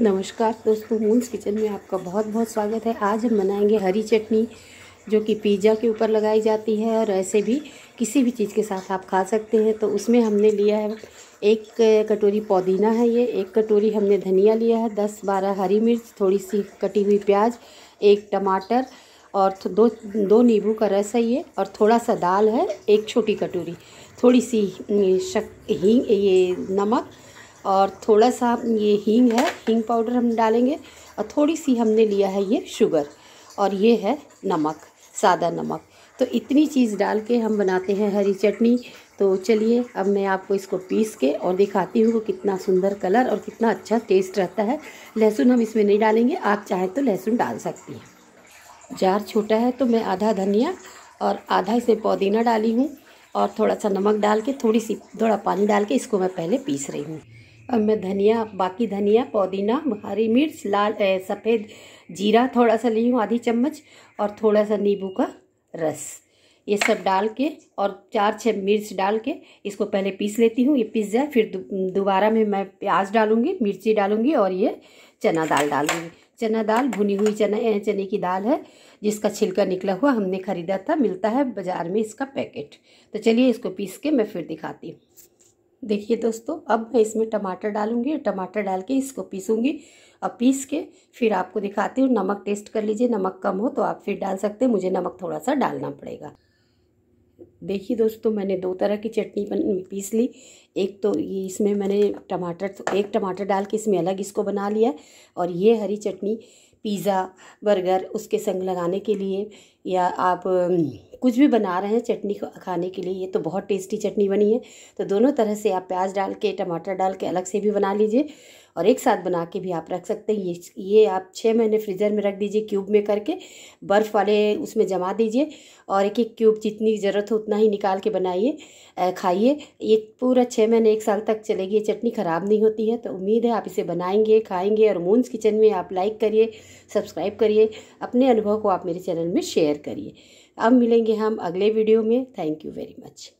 नमस्कार दोस्तों moons kitchen में आपका बहुत बहुत स्वागत है आज हम बनाएंगे हरी चटनी जो कि पिज़्ज़ा के ऊपर लगाई जाती है और ऐसे भी किसी भी चीज़ के साथ आप खा सकते हैं तो उसमें हमने लिया है एक कटोरी पुदीना है ये एक कटोरी हमने धनिया लिया है दस बारह हरी मिर्च थोड़ी सी कटी हुई प्याज एक टमाटर और दो दो नींबू का रस है ये और थोड़ा सा दाल है एक छोटी कटोरी थोड़ी सी शक ही ये नमक और थोड़ा सा ये हींग है हींग पाउडर हम डालेंगे और थोड़ी सी हमने लिया है ये शुगर और ये है नमक सादा नमक तो इतनी चीज़ डाल के हम बनाते हैं हरी चटनी तो चलिए अब मैं आपको इसको पीस के और दिखाती हूँ कितना सुंदर कलर और कितना अच्छा टेस्ट रहता है लहसुन हम इसमें नहीं डालेंगे आप चाहें तो लहसुन डाल सकती हैं जार छोटा है तो मैं आधा धनिया और आधा इसे पुदीना डाली हूँ और थोड़ा सा नमक डाल के थोड़ी सी थोड़ा पानी डाल के इसको मैं पहले पीस रही हूँ अब मैं धनिया बाकी धनिया पुदीना हरी मिर्च लाल सफ़ेद जीरा थोड़ा सा ली हूँ आधी चम्मच और थोड़ा सा नींबू का रस ये सब डाल के और चार छः मिर्च डाल के इसको पहले पीस लेती हूँ ये पीस जाए फिर दोबारा में मैं प्याज डालूँगी मिर्ची डालूँगी और ये चना दाल डालूँगी चना दाल भुनी हुई चना चने की दाल है जिसका छिलका निकला हुआ हमने ख़रीदा था मिलता है बाज़ार में इसका पैकेट तो चलिए इसको पीस के मैं फिर दिखाती हूँ देखिए दोस्तों अब मैं इसमें टमाटर डालूंगी और टमाटर डाल के इसको पीसूंगी अब पीस के फिर आपको दिखाती हूँ नमक टेस्ट कर लीजिए नमक कम हो तो आप फिर डाल सकते हैं मुझे नमक थोड़ा सा डालना पड़ेगा देखिए दोस्तों मैंने दो तरह की चटनी बन पीस ली एक तो ये इसमें मैंने टमाटर एक टमाटर डाल के इसमें अलग इसको बना लिया और ये हरी चटनी पिज़्ज़ा बर्गर उसके संग लगाने के लिए या आप कुछ भी बना रहे हैं चटनी को खाने के लिए ये तो बहुत टेस्टी चटनी बनी है तो दोनों तरह से आप प्याज डाल के टमाटर डाल के अलग से भी बना लीजिए और एक साथ बना के भी आप रख सकते हैं ये ये आप छः महीने फ्रीज़र में रख दीजिए क्यूब में करके बर्फ़ वाले उसमें जमा दीजिए और एक एक क्यूब जितनी ज़रूरत हो उतना ही निकाल के बनाइए खाइए ये पूरा छः महीने एक साल तक चलेगी ये चटनी ख़राब नहीं होती है तो उम्मीद है आप इसे बनाएंगे खाएंगे और मून्स किचन में आप लाइक करिए सब्सक्राइब करिए अपने अनुभव को आप मेरे चैनल में शेयर करिए अब मिलेंगे हम अगले वीडियो में थैंक यू वेरी मच